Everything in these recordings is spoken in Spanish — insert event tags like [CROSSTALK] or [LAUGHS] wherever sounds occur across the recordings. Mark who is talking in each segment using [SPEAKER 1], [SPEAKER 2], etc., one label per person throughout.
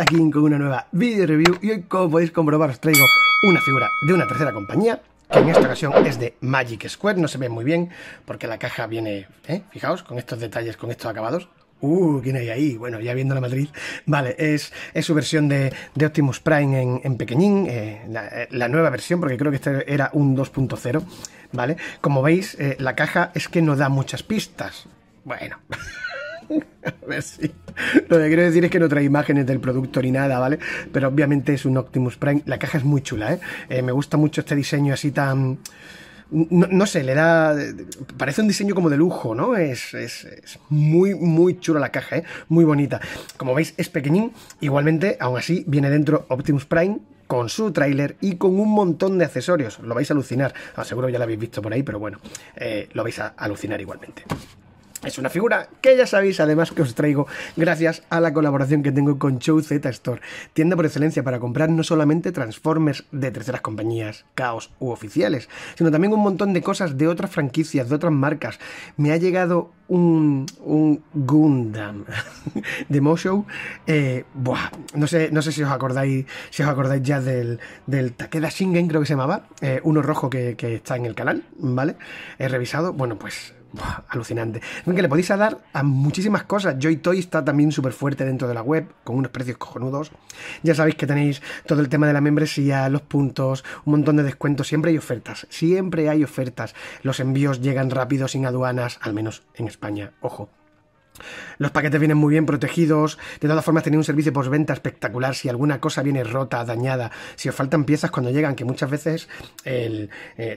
[SPEAKER 1] aquí con una nueva video review y hoy como podéis comprobar os traigo una figura de una tercera compañía que en esta ocasión es de Magic Square, no se ve muy bien porque la caja viene, ¿eh? fijaos, con estos detalles, con estos acabados, Uh, ¿quién hay ahí? Bueno, ya viendo la Madrid. Vale, es, es su versión de, de Optimus Prime en, pequeñín, eh, eh, la, nueva versión, porque creo que este era un 2.0, ¿vale? Como veis, la caja es que no da muchas pistas. Bueno. [LAUGHS] [LAUGHS] A ver si. Lo que quiero decir es que no trae imágenes del producto ni nada, ¿vale? Pero obviamente es un Optimus Prime. La caja es muy chula, ¿eh? eh me gusta mucho este diseño así tan. No, sé, le da. Parece un diseño como de lujo, ¿no? Es, muy, muy chulo la caja, ¿eh? Muy bonita. Como veis, es pequeñín. Igualmente, aún así, viene dentro Optimus Prime, con su tráiler y con un montón de accesorios. Lo vais a alucinar. Ah, seguro ya lo habéis visto por ahí, pero bueno, eh, lo vais a alucinar igualmente. Es una figura que ya sabéis, además que os traigo gracias a la colaboración que tengo con Show Z Store, tienda por excelencia para comprar no solamente Transformers de terceras compañías, caos u oficiales, sino también un montón de cosas de otras franquicias, de otras marcas. Me ha llegado un, Gundam [LAUGHS] de Moshow. Eh, no sé, no sé si os acordáis, si os acordáis ya del, del Takeda Shingen, creo que se llamaba, eh, uno rojo que, que, está en el canal, ¿vale? He revisado. Bueno, pues alucinante. Que le podéis dar a muchísimas cosas. Joy Toy está también súper fuerte dentro de la web, con unos precios cojonudos. Ya sabéis que tenéis todo el tema de la membresía, los puntos, un montón de descuentos. Siempre hay ofertas, siempre hay ofertas. Los envíos llegan rápido, sin aduanas, al menos en España. Ojo. Los paquetes vienen muy bien protegidos. De todas formas, tenéis un servicio postventa espectacular. Si alguna cosa viene rota, dañada, si os faltan piezas cuando llegan, que muchas veces eh,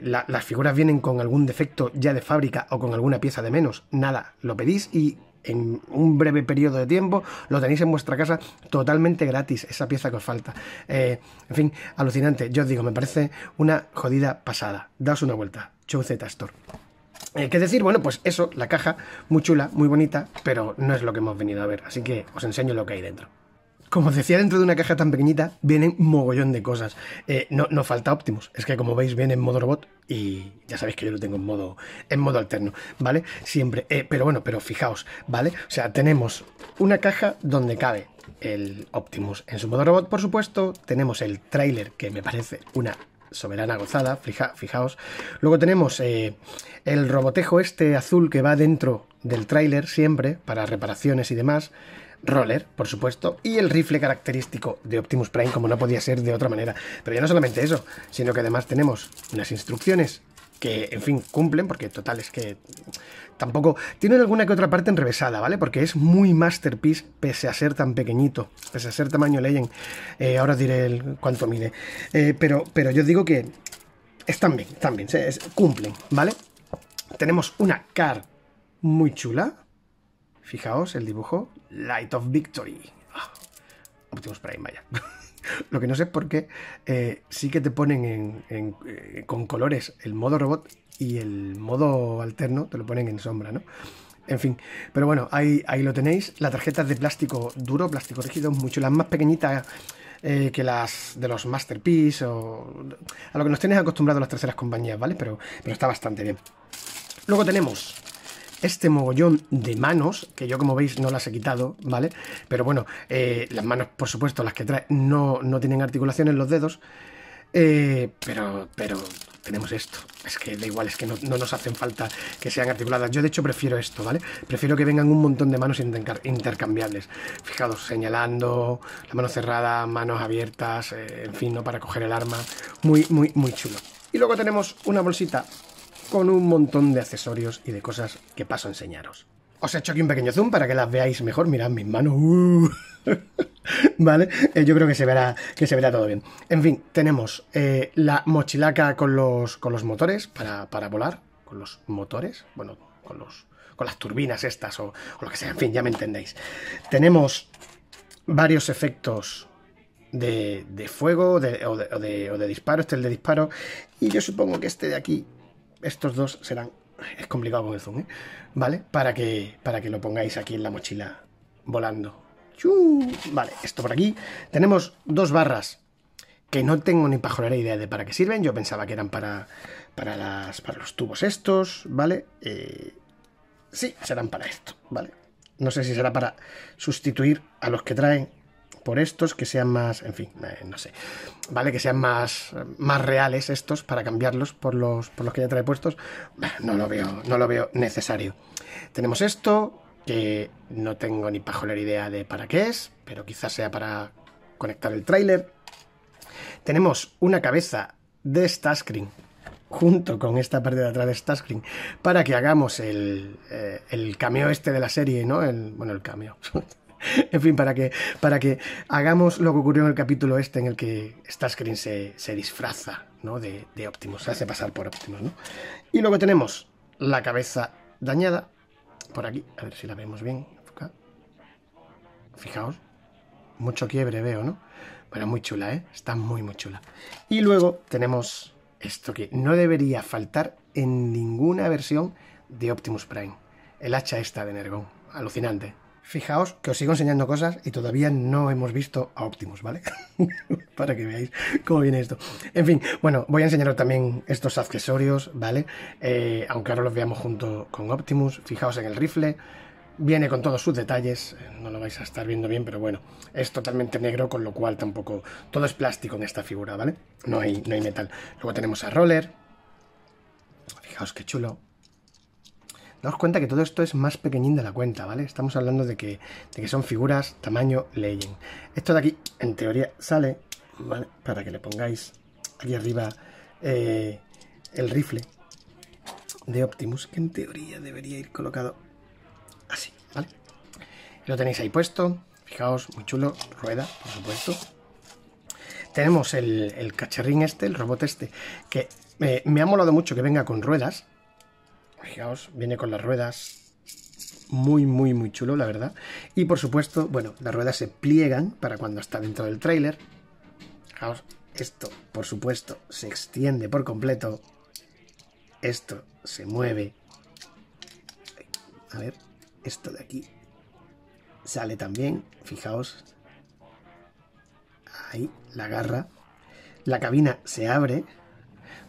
[SPEAKER 1] las figuras vienen con algún defecto ya de fábrica o con alguna pieza de menos, nada, lo pedís y en un breve periodo de tiempo, lo tenéis en vuestra casa totalmente gratis, esa pieza que os falta. Eh, en fin, alucinante, yo os digo, me parece una jodida pasada. Daos una vuelta, Z Store. Hay eh, decir? Bueno, pues eso, la caja, muy chula, muy bonita, pero no es lo que hemos venido a ver, así que os enseño lo que hay dentro. Como os decía, dentro de una caja tan pequeñita vienen un mogollón de cosas. Eh, no, falta Optimus, es que como veis viene en modo robot y ya sabéis que yo lo tengo en modo, en modo alterno, ¿vale? Siempre. Eh, pero bueno, pero fijaos, ¿vale? O sea, tenemos una caja donde cabe el Optimus en su modo robot, por supuesto. Tenemos el trailer que me parece una soberana gozada, fija, fijaos. Luego tenemos eh, el robotejo este azul que va dentro del tráiler siempre, para reparaciones y demás. Roller, por supuesto, y el rifle característico de Optimus Prime, como no podía ser de otra manera. Pero ya no solamente eso, sino que además tenemos unas instrucciones que, en fin, cumplen, porque total es que tampoco... Tienen alguna que otra parte enrevesada, ¿vale? Porque es muy masterpiece pese a ser tan pequeñito, pese a ser tamaño leyen eh, ahora diré el cuánto mide. Eh, pero, pero yo digo que están bien, están bien, se, cumplen, ¿vale? Tenemos una car muy chula. Fijaos el dibujo. Light of Victory. Oh, ah, Optimus vaya. [LAUGHS] [LAUGHS] Lo que no sé es por qué eh, sí que te ponen en, eh, con colores el modo robot y el modo alterno te lo ponen en sombra, ¿no? En fin, pero bueno, ahí, lo tenéis. La tarjeta es de plástico duro, plástico rígido, mucho las más pequeñitas eh, que las de los Masterpiece o a lo que nos tenéis acostumbrados las terceras compañías, ¿vale? Pero, pero está bastante bien. Luego tenemos este mogollón de manos, que yo como veis no las he quitado, ¿vale? Pero bueno, eh, las manos, por supuesto, las que trae no, no tienen en los dedos, eh, pero, pero tenemos esto. Es que da igual, es que no, nos hacen falta que sean articuladas. Yo de hecho prefiero esto, ¿vale? Prefiero que vengan un montón de manos intercambiables. Fijados, señalando, la mano cerrada, manos abiertas, eh, en fin, ¿no? Para coger el arma. Muy, muy, muy chulo. Y luego tenemos una bolsita con un montón de accesorios y de cosas que paso a enseñaros. Os he hecho aquí un pequeño zoom para que las veáis mejor. Mirad mis manos. Uh. [LAUGHS] ¿Vale? Eh, yo creo que se verá que se verá todo bien. En fin, tenemos eh, la mochilaca con los, con los motores para, volar. Con los motores. Bueno, con los. Con las turbinas estas o, lo que sea. En fin, ya me entendéis. Tenemos varios efectos de, fuego de, o de disparo. Este es el de disparo. Y yo supongo que este de aquí estos dos serán. Es complicado con el zoom, ¿eh? ¿Vale? Para que, para que lo pongáis aquí en la mochila volando. ¡Chu! Vale, esto por aquí. Tenemos dos barras que no tengo ni pajolera idea de para qué sirven. Yo pensaba que eran para, para, las, para los tubos estos, ¿vale? Eh, sí, serán para esto, ¿vale? No sé si será para sustituir a los que traen por estos que sean más, en fin, eh, no sé, ¿vale? Que sean más, más reales estos para cambiarlos por los, por los que ya trae puestos. no lo veo, no lo veo necesario. Tenemos esto, que no tengo ni pajolera idea de para qué es, pero quizás sea para conectar el tráiler. Tenemos una cabeza de Starscreen, junto con esta parte de atrás de Starscreen, para que hagamos eh, el, cameo este de la serie, ¿no? El, bueno, el cameo. [LAUGHS] [LAUGHS] en fin, para que, para que hagamos lo que ocurrió en el capítulo este en el que Starscream se, se disfraza ¿no? de, Optimus, se hace pasar por Optimus. ¿no? Y luego tenemos la cabeza dañada, por aquí, a ver si la vemos bien. Fijaos, mucho quiebre veo, ¿no? Pero muy chula, ¿eh? Está muy, muy chula. Y luego tenemos esto que no debería faltar en ninguna versión de Optimus Prime. El hacha esta de Nergon. Alucinante. Fijaos que os sigo enseñando cosas y todavía no hemos visto a Optimus, ¿vale? [LAUGHS] Para que veáis cómo viene esto. En fin, bueno, voy a enseñaros también estos accesorios, ¿vale? Eh, aunque ahora los veamos junto con Optimus. Fijaos en el rifle. Viene con todos sus detalles, eh, no lo vais a estar viendo bien, pero bueno, es totalmente negro, con lo cual tampoco... Todo es plástico en esta figura, ¿vale? No hay, no hay metal. Luego tenemos a Roller. Fijaos qué chulo, Daos cuenta que todo esto es más pequeñín de la cuenta, ¿vale? Estamos hablando de que, son figuras tamaño legend. Esto de aquí, en teoría, sale, ¿vale? Para que le pongáis aquí arriba eh, el rifle de Optimus, que en teoría debería ir colocado así, ¿vale? Lo tenéis ahí puesto, fijaos, muy chulo, rueda, por supuesto. Tenemos el, cacharrín este, el robot este, que me ha molado mucho que venga con ruedas, Fijaos, viene con las ruedas muy, muy, muy chulo, la verdad. Y por supuesto, bueno, las ruedas se pliegan para cuando está dentro del trailer, Fijaos, esto, por supuesto, se extiende por completo. Esto se mueve. A ver, esto de aquí sale también, fijaos. Ahí, la garra. La cabina se abre.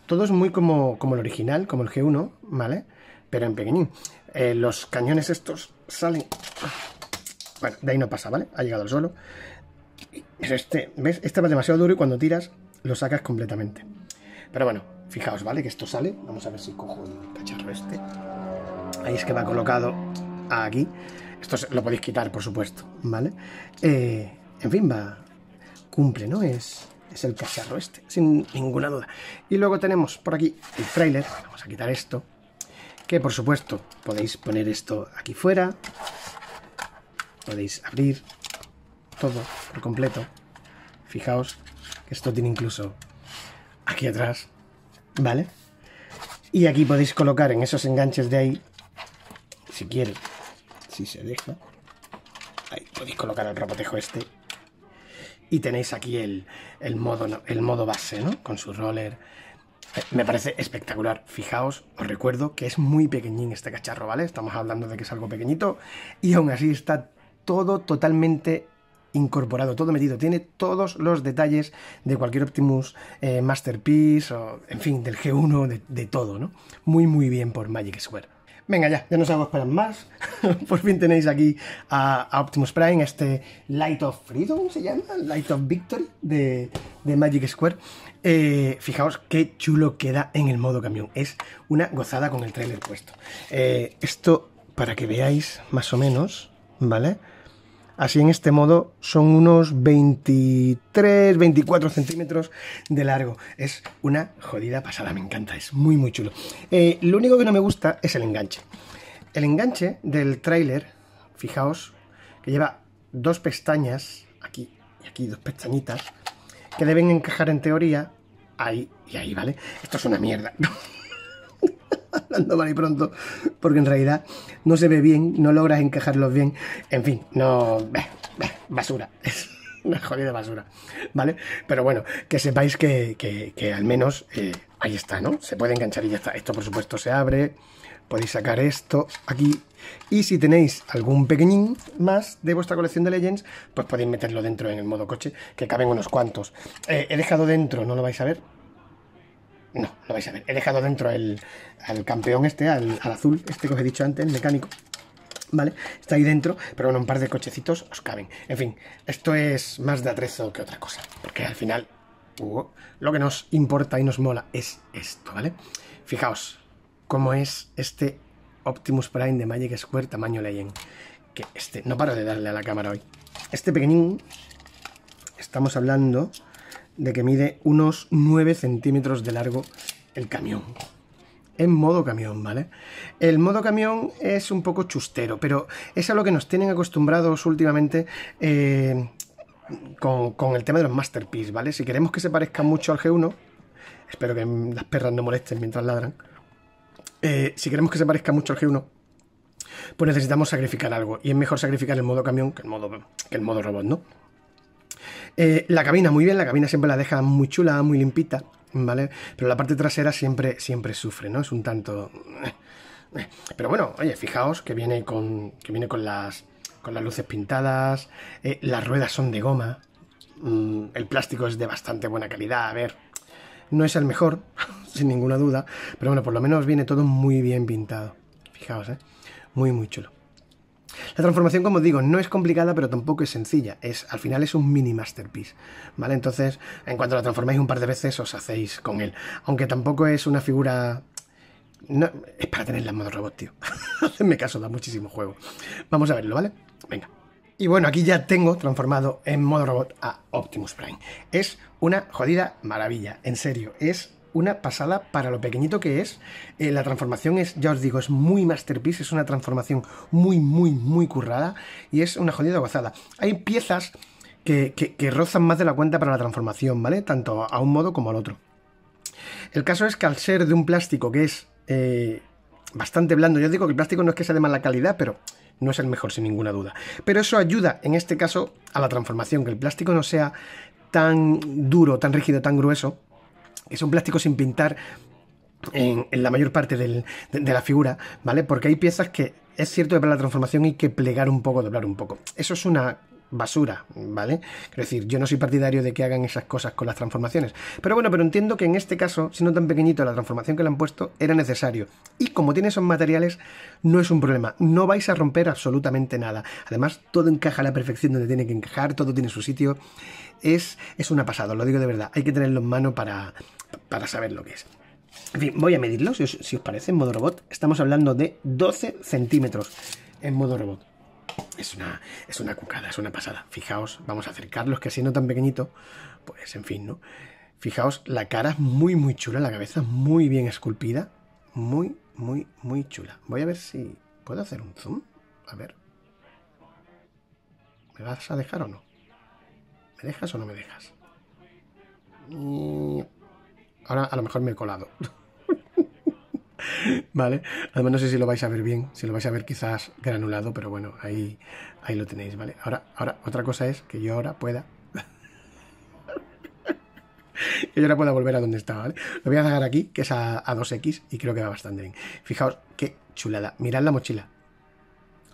[SPEAKER 1] Todo es muy como, como el original, como el G1, ¿vale? pero en pequeñín. Eh, los cañones estos salen... Bueno, de ahí no pasa, ¿vale? Ha llegado al suelo. este, ¿ves? Este va demasiado duro y cuando tiras lo sacas completamente. Pero bueno, fijaos, ¿vale? Que esto sale. Vamos a ver si cojo el cacharro este. Ahí es que va colocado aquí. Esto lo podéis quitar, por supuesto, ¿vale? Eh, en fin, va... Cumple, ¿no? Es, es el cacharro este, sin ninguna duda. Y luego tenemos por aquí el trailer. Vamos a quitar esto que por supuesto podéis poner esto aquí fuera, podéis abrir todo por completo. Fijaos que esto tiene incluso aquí atrás, ¿vale? Y aquí podéis colocar en esos enganches de ahí, si quiere, si se deja, ahí podéis colocar el robotejo este. Y tenéis aquí el, el modo, el modo base, ¿no? Con su roller me parece espectacular. Fijaos, os recuerdo que es muy pequeñín este cacharro, ¿vale? Estamos hablando de que es algo pequeñito y aún así está todo totalmente incorporado, todo metido, tiene todos los detalles de cualquier Optimus eh, Masterpiece o, en fin, del G1, de, todo, ¿no? Muy, muy bien por Magic Square. Venga ya, ya no os hago esperar más. [LAUGHS] por fin tenéis aquí a, Optimus Prime, este Light of Freedom, ¿se llama? Light of Victory de Magic Square. Eh, fijaos qué chulo queda en el modo camión. Es una gozada con el trailer puesto. Eh, esto para que veáis más o menos, ¿vale? Así en este modo son unos 23, 24 centímetros de largo. Es una jodida pasada, me encanta, es muy, muy chulo. Eh, lo único que no me gusta es el enganche. El enganche del tráiler, fijaos, que lleva dos pestañas, aquí y aquí dos pestañitas, que deben encajar en teoría, ahí y ahí, ¿vale? Esto es una mierda. [LAUGHS] Hablando mal y pronto, porque en realidad no se ve bien, no logras encajarlos bien. En fin, no. basura. [LAUGHS] una jodida basura, ¿vale? Pero bueno, que sepáis que, al menos eh, Ahí está, ¿no? Se puede enganchar y ya está. Esto, por supuesto, se abre. Podéis sacar esto aquí. Y si tenéis algún pequeñín más de vuestra colección de Legends, pues podéis meterlo dentro en el modo coche, que caben unos cuantos. Eh, he dejado dentro, no lo vais a ver, no, lo vais a ver. He dejado dentro el, al campeón este, al, al, azul, este que os he dicho antes, el mecánico. ¿Vale? Está ahí dentro, pero bueno, un par de cochecitos os caben. En fin, esto es más de atrezo que otra cosa, porque al final lo que nos importa y nos mola es esto, ¿vale? Fijaos cómo es este Optimus Prime de Magic Square tamaño Leyen Que este, no paro de darle a la cámara hoy. Este pequeñín, estamos hablando de que mide unos 9 centímetros de largo el camión. En modo camión, ¿vale? El modo camión es un poco chustero, pero es a lo que nos tienen acostumbrados últimamente eh, con, el tema de los masterpiece, ¿vale? Si queremos que se parezca mucho al G1, espero que las perras no molesten mientras ladran. Eh, si queremos que se parezca mucho al G1, pues necesitamos sacrificar algo. Y es mejor sacrificar el modo camión que el modo, el modo robot, ¿no? Eh, la cabina, muy bien, la cabina siempre la deja muy chula, muy limpita, ¿vale? Pero la parte trasera siempre, siempre sufre, ¿no? Es un tanto. Eh, Pero bueno, oye, fijaos que viene con. que viene con las con las luces pintadas, eh, las ruedas son de goma, mm, el plástico es de bastante buena calidad, a ver, no es el mejor, [LAUGHS] sin ninguna duda, pero bueno, por lo menos viene todo muy bien pintado, fijaos, ¿eh? muy muy chulo. La transformación, como digo, no es complicada, pero tampoco es sencilla. Es, al final es un mini masterpiece, ¿vale? Entonces, en cuanto la transformáis un par de veces, os hacéis con él. Aunque tampoco es una figura es para tenerla en modo robot, tío. [LAUGHS] mi caso, da muchísimo juego. Vamos a verlo, ¿vale? Venga. Y bueno, aquí ya tengo transformado en modo robot a Optimus Prime. Es una jodida maravilla, en serio. Es una pasada para lo pequeñito que es. Eh, la transformación es, ya os digo, es muy masterpiece, es una transformación muy, muy, muy currada y es una jodida gozada. Hay piezas que, rozan más de la cuenta para la transformación, ¿vale? Tanto a un modo como al otro. El caso es que al ser de un plástico que es eh, bastante blando, yo digo que el plástico no es que sea de mala calidad, pero no es el mejor sin ninguna duda. Pero eso ayuda en este caso a la transformación, que el plástico no sea tan duro, tan rígido, tan grueso, que un plástico sin pintar en, la mayor parte del, de, la figura, ¿vale? Porque hay piezas que es cierto que para la transformación hay que plegar un poco, doblar un poco. Eso es una basura, ¿vale? Quiero decir, yo no soy partidario de que hagan esas cosas con las transformaciones. Pero bueno, pero entiendo que en este caso, siendo tan pequeñito la transformación que le han puesto, era necesario. Y como tiene esos materiales, no es un problema. No vais a romper absolutamente nada. Además, todo encaja a la perfección donde tiene que encajar, todo tiene su sitio. Es, una pasada, lo digo de verdad. Hay que tenerlo en mano para, saber lo que es. En fin, voy a medirlo, si si os parece, en modo robot. Estamos hablando de 12 centímetros en modo robot. Es una, es una cucada, es una pasada. Fijaos, vamos a acercarlos, que siendo tan pequeñito, pues en fin, ¿no? Fijaos, la cara es muy, muy chula, la cabeza es muy bien esculpida. Muy, muy, muy chula. Voy a ver si puedo hacer un zoom. A ver. ¿Me vas a dejar o no? ¿Me dejas o no me dejas? Ahora a lo mejor me he colado. [LAUGHS] ¿Vale? Además, no sé si lo vais a ver bien, si lo vais a ver quizás granulado, pero bueno, ahí, ahí lo tenéis, ¿vale? Ahora, ahora, otra cosa es que yo ahora pueda. [LAUGHS] que yo ahora pueda volver a donde estaba, ¿vale? Lo voy a dejar aquí, que es a, 2X, y creo que va bastante bien. Fijaos, qué chulada. Mirad la mochila.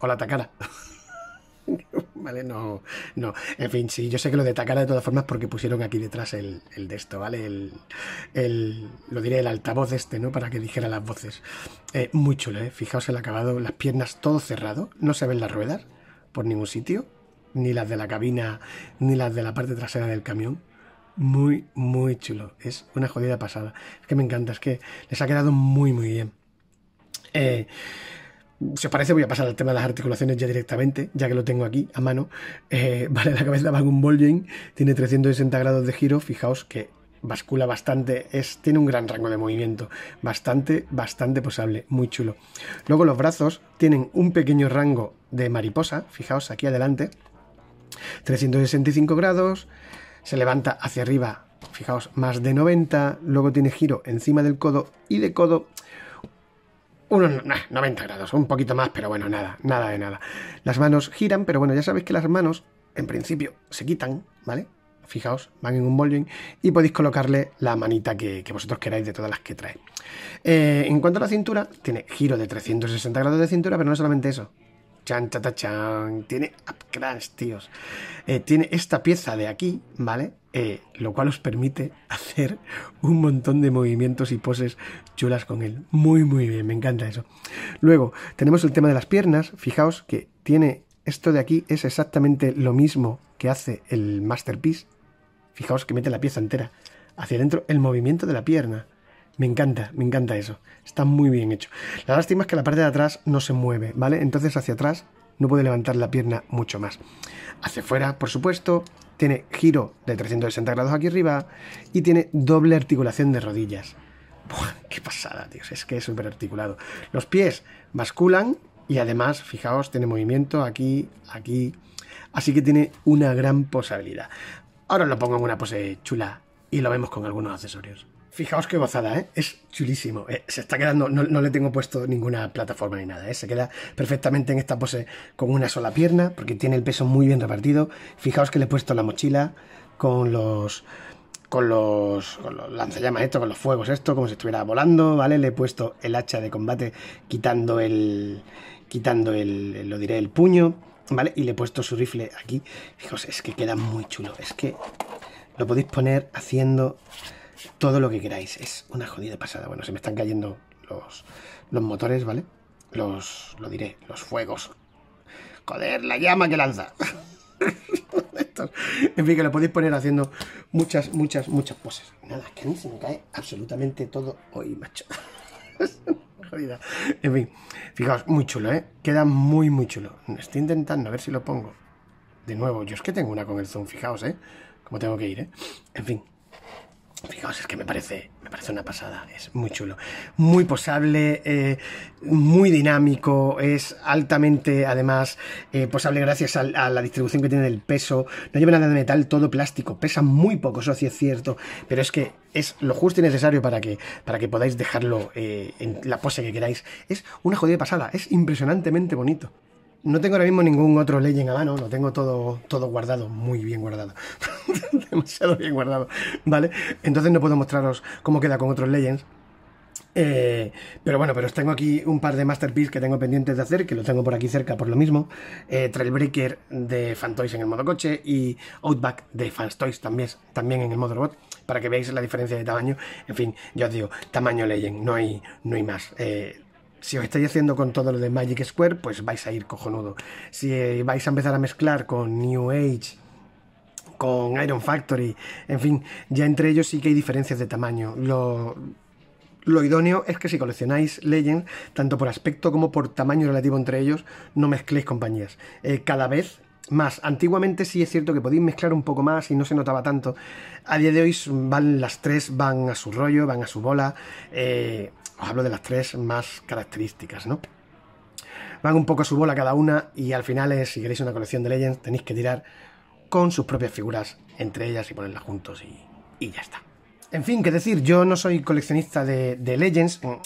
[SPEAKER 1] O la tacara. [LAUGHS] ¿vale? No, no. En fin, sí, yo sé que lo de de todas formas porque pusieron aquí detrás el, de esto, ¿vale? El, lo diré, el altavoz este, ¿no? Para que dijera las voces. Eh, muy chulo, ¿eh? Fijaos el acabado, las piernas todo cerrado, no se ven las ruedas por ningún sitio, ni las de la cabina, ni las de la parte trasera del camión. Muy, muy chulo. Es una jodida pasada. Es que me encanta, es que les ha quedado muy, muy bien. Eh, si os parece, voy a pasar al tema de las articulaciones ya directamente, ya que lo tengo aquí a mano. Eh, [LAUGHS] vale, la cabeza va en un Bolling, tiene 360 grados de giro. Fijaos que bascula bastante, es, tiene un gran rango de movimiento, bastante, bastante posable, muy chulo. Luego los brazos tienen un pequeño rango de mariposa, fijaos aquí adelante, 365 grados, se levanta hacia arriba, fijaos, más de 90, luego tiene giro encima del codo y de codo unos 90 grados, un poquito más, pero bueno, nada, nada de nada. Las manos giran, pero bueno, ya sabéis que las manos, en principio, se quitan, ¿vale? Fijaos, van en un bowling y podéis colocarle la manita que, vosotros queráis de todas las que trae. Eh, en cuanto a la cintura, tiene giro de 360 grados de cintura, pero no solamente eso, Chan, ¡Chan! Tiene upcrash, tíos. Eh, tiene esta pieza de aquí, ¿vale? Eh, lo cual os permite [LAUGHS] hacer un montón de movimientos y poses chulas con él. Muy, muy bien, me encanta eso. Luego, tenemos el tema de las piernas. Fijaos que tiene esto de aquí, es exactamente lo mismo que hace el Masterpiece. Fijaos que mete la pieza entera hacia adentro, el movimiento de la pierna. Me encanta, me encanta eso. Está muy bien hecho. La lástima es que la parte de atrás no se mueve, ¿vale? Entonces hacia atrás no puede levantar la pierna mucho más. Hacia fuera, por supuesto, tiene giro de 360 grados aquí arriba y tiene doble articulación de rodillas. qué pasada, tío. Es que es súper articulado. Los pies basculan y además, fijaos, tiene movimiento aquí, aquí. Así que tiene una gran posabilidad. Ahora lo pongo en una pose chula y lo vemos con algunos accesorios. Fijaos qué gozada, ¿eh? Es chulísimo. Eh, se está quedando, no, le tengo puesto ninguna plataforma ni nada, ¿eh? Se queda perfectamente en esta pose con una sola pierna, porque tiene el peso muy bien repartido. Fijaos que le he puesto la mochila con los... Con los, lanzallamas esto, con los fuegos esto, como si estuviera volando, ¿vale? Le he puesto el hacha de combate quitando el... quitando el, lo diré, el puño, ¿vale? Y le he puesto su rifle aquí. Fijaos, es que queda muy chulo. Es que lo podéis poner haciendo todo lo que queráis. Es una jodida pasada. Bueno, se me están cayendo los, motores, ¿vale? Los, lo diré, los fuegos. Joder, la llama que lanza. [LAUGHS] en fin, que lo podéis poner haciendo muchas, muchas, muchas poses. Nada, que a mí se me cae absolutamente todo hoy, macho. [LAUGHS] Jodida. En fin, fijaos, muy chulo, ¿eh? Queda muy, muy chulo. Estoy intentando a ver si lo pongo. De nuevo, yo es que tengo una con el zoom, fijaos, ¿eh? Como tengo que ir, ¿eh? En fin, Fijaos, es que me parece, me parece una pasada, es muy chulo, muy posable, eh, muy dinámico, es altamente además eh, posable gracias a, la distribución que tiene del peso, no lleva nada de metal, todo plástico, pesa muy poco, eso sí es cierto, pero es que es lo justo y necesario para que, podáis dejarlo eh, en la pose que queráis. Es una jodida pasada, es impresionantemente bonito no tengo ahora mismo ningún otro Legend a mano, lo tengo todo, todo guardado, muy bien guardado. [LAUGHS] Demasiado bien guardado, ¿vale? Entonces no puedo mostraros cómo queda con otros Legends. Eh, pero bueno, pero os tengo aquí un par de Masterpiece que tengo pendientes de hacer, que lo tengo por aquí cerca por lo mismo. Eh, Trailbreaker de Fantoys en el modo coche y Outback de Fantoys también, también en el modo robot, para que veáis la diferencia de tamaño. En fin, yo os digo, tamaño Legend, no hay, no hay más. Eh, si os estáis haciendo con todo lo de Magic Square, pues vais a ir cojonudo. Si eh, vais a empezar a mezclar con New Age, con Iron Factory, en fin, ya entre ellos sí que hay diferencias de tamaño. Lo, idóneo es que si coleccionáis Legends, tanto por aspecto como por tamaño relativo entre ellos, no mezcléis compañías. Eh, cada vez más. Antiguamente sí es cierto que podéis mezclar un poco más y no se notaba tanto. A día de hoy van las tres, van a su rollo, van a su bola. Eh, os hablo de las tres más características, ¿no? Van un poco a su bola cada una y al final, es, si queréis una colección de Legends, tenéis que tirar con sus propias figuras entre ellas y ponerlas juntos y, ya está. En fin, que decir, yo no soy coleccionista de, de Legends. Mm,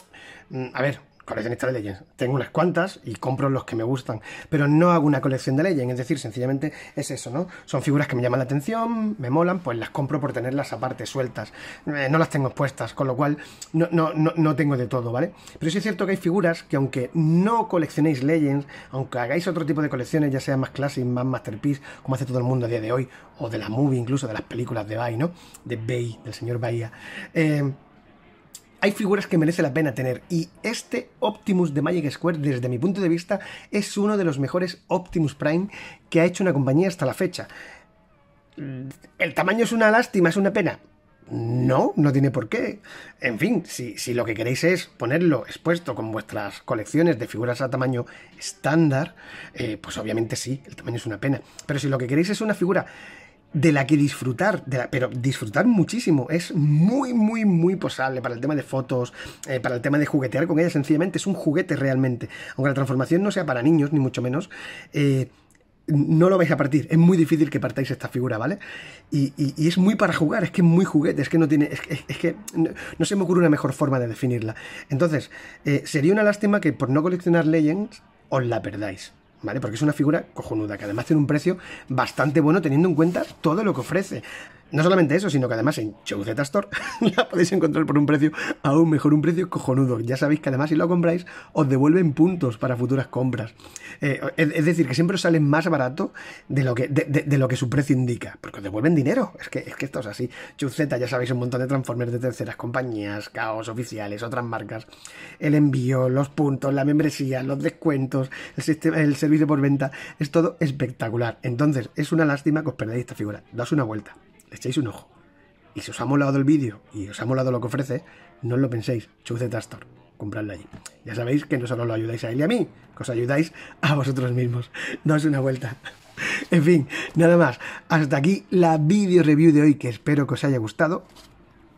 [SPEAKER 1] mm, a ver, coleccionista de Legends. Tengo unas cuantas y compro los que me gustan, pero no hago una colección de Legends, es decir, sencillamente es eso, ¿no? Son figuras que me llaman la atención, me molan, pues las compro por tenerlas aparte, sueltas. Eh, no las tengo expuestas, con lo cual no, no, no, tengo de todo, ¿vale? Pero sí es cierto que hay figuras que aunque no coleccionéis Legends, aunque hagáis otro tipo de colecciones, ya sea más classic, más masterpiece, como hace todo el mundo a día de hoy, o de la movie incluso, de las películas de Bay, ¿no? De Bay, del señor Bahía. Eh, hay figuras que merece la pena tener y este Optimus de Magic Square desde mi punto de vista es uno de los mejores Optimus Prime que ha hecho una compañía hasta la fecha. Mm. ¿El tamaño es una lástima, es una pena? No, no tiene por qué. En fin, si, lo que queréis es ponerlo expuesto con vuestras colecciones de figuras a tamaño estándar, eh, pues obviamente sí, el tamaño es una pena. Pero si lo que queréis es una figura de la que disfrutar, pero disfrutar muchísimo. Es muy, muy, muy posable para el tema de fotos, eh, para el tema de juguetear con ella, sencillamente es un juguete realmente. Aunque la transformación no sea para niños, ni mucho menos, eh, no lo vais a partir. Es muy difícil que partáis esta figura, ¿vale? Y, es muy para jugar, es que es muy juguete, es que no tiene. Es, que no, se me ocurre una mejor forma de definirla. Entonces, eh, sería una lástima que por no coleccionar Legends os la perdáis. ¿vale? Porque es una figura cojonuda, que además tiene un precio bastante bueno teniendo en cuenta todo lo que ofrece. No solamente eso, sino que además en Chouzeta Store [LAUGHS] la podéis encontrar por un precio aún mejor, un precio cojonudo. Ya sabéis que además si lo compráis os devuelven puntos para futuras compras. Eh, es, decir, que siempre os sale más barato de lo que, de, lo que su precio indica, porque os devuelven dinero. Es que, es que esto es así. Chouzeta, ya sabéis, un montón de transformers de terceras compañías, caos oficiales, otras marcas. El envío, los puntos, la membresía, los descuentos, el, el servicio por venta. Es todo espectacular. Entonces, es una lástima que os perdáis esta figura. Daos una vuelta le echéis un ojo. Y si os ha molado el vídeo y os ha molado lo que ofrece, no os lo penséis, choose de Tastor, compradlo allí. Ya sabéis que no solo lo ayudáis a él y a mí, que os ayudáis a vosotros mismos. No es una vuelta. [LAUGHS] En fin, nada más. Hasta aquí la vídeo review de hoy que espero que os haya gustado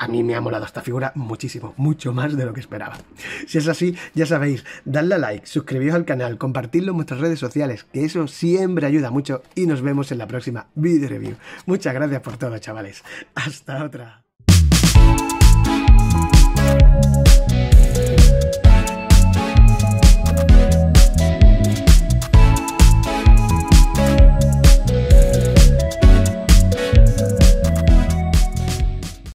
[SPEAKER 1] a mí me ha molado esta figura muchísimo, mucho más de lo que esperaba. Si es así, ya sabéis, dadle a like, suscribiros al canal, compartidlo en vuestras redes sociales, que eso siempre ayuda mucho y nos vemos en la próxima video review. Muchas gracias por todo, chavales. Hasta otra.